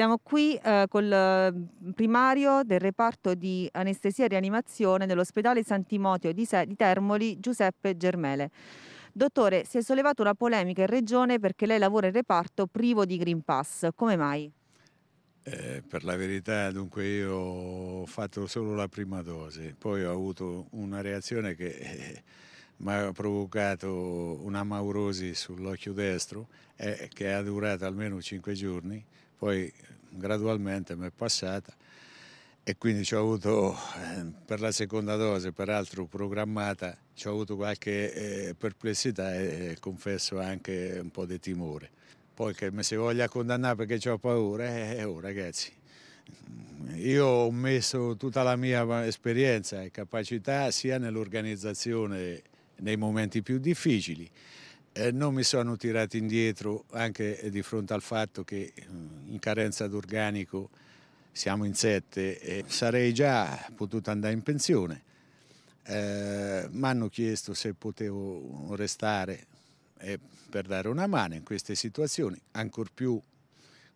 Siamo qui eh, col mm, primario del reparto di anestesia e rianimazione dell'ospedale Sant'Imotio di, di Termoli, Giuseppe Germele. Dottore, si è sollevata una polemica in regione perché lei lavora in reparto privo di Green Pass. Come mai? Eh, per la verità, dunque, io ho fatto solo la prima dose, poi ho avuto una reazione che eh, mi ha provocato una maurosi sull'occhio destro eh, che ha durato almeno 5 giorni, poi gradualmente mi è passata e quindi ho avuto eh, per la seconda dose, peraltro programmata, ho avuto qualche eh, perplessità e eh, confesso anche un po' di timore. Poi che mi si voglia condannare perché ho paura, eh, oh ragazzi, io ho messo tutta la mia esperienza e capacità sia nell'organizzazione nei momenti più difficili, eh, non mi sono tirato indietro anche eh, di fronte al fatto che eh, in carenza d'organico siamo in sette e sarei già potuto andare in pensione. Eh, mi hanno chiesto se potevo restare eh, per dare una mano in queste situazioni, ancor più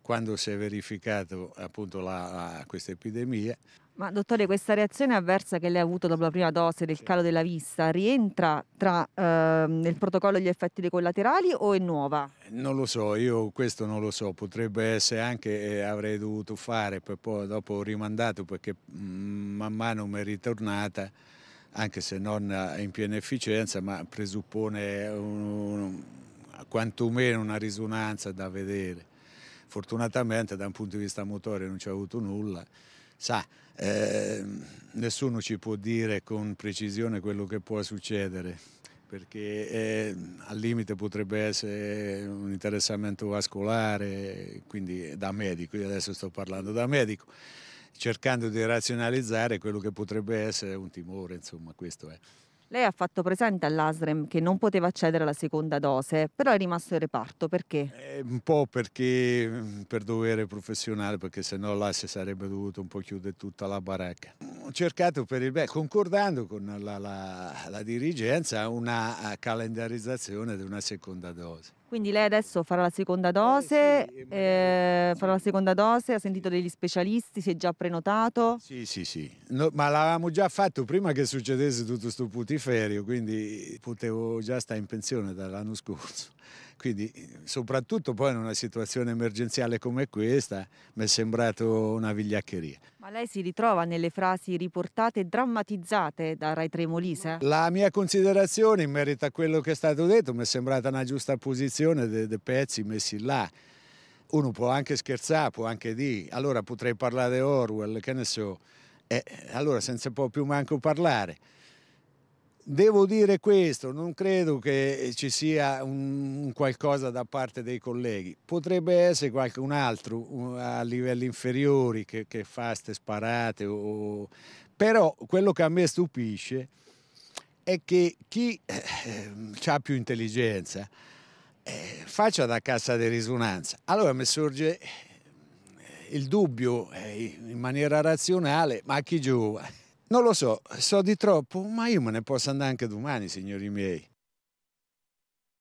quando si è verificata appunto la, la, questa epidemia. Ma dottore, questa reazione avversa che lei ha avuto dopo la prima dose del calo della vista rientra tra, eh, nel protocollo degli effetti dei collaterali o è nuova? Non lo so, io questo non lo so, potrebbe essere anche eh, avrei dovuto fare, poi dopo ho rimandato perché mh, mm, man mano mi è ritornata anche se non eh, in piena efficienza, ma presuppone un, un, quantomeno una risonanza da vedere. Fortunatamente da un punto di vista motore non c'è avuto nulla. Sa, eh, nessuno ci può dire con precisione quello che può succedere perché eh, al limite potrebbe essere un interessamento vascolare, quindi da medico, io adesso sto parlando da medico, cercando di razionalizzare quello che potrebbe essere un timore, insomma questo è. Lei ha fatto presente all'ASREM che non poteva accedere alla seconda dose, però è rimasto in reparto, perché? Eh, un po' perché mm, per dovere professionale, perché sennò là si sarebbe dovuto un po' chiudere tutta la baracca. Ho cercato per il bene, concordando con la, la, la dirigenza, una eh, calendarizzazione di una seconda dose. Quindi lei adesso farà la seconda dose, eh, farà la seconda dose, ha sentito degli specialisti, si è già prenotato? Sì, sì, sì, no, ma l'avevamo già fatto prima che succedesse tutto questo putiferio, quindi potevo già stare in pensione dall'anno scorso quindi soprattutto poi in una situazione emergenziale come questa mi è sembrato una vigliaccheria. Ma lei si ritrova nelle frasi riportate drammatizzate da Rai Tremolise? La mia considerazione in merito a quello che è stato detto mi è sembrata una giusta posizione dei de pezzi messi là uno può anche scherzare, può anche dire, allora potrei parlare di Orwell, che ne so, eh, allora senza può più manco parlare. Devo dire questo, non credo che eh, ci sia un, qualcosa da parte dei colleghi, potrebbe essere qualcun altro a livelli inferiori che, che fa queste sparate, o... però quello che a me stupisce è che chi eh, eh, ha più intelligenza faccia da cassa di risonanza. Allora mi sorge il dubbio in maniera razionale, ma chi giova? Non lo so, so di troppo, ma io me ne posso andare anche domani, signori miei.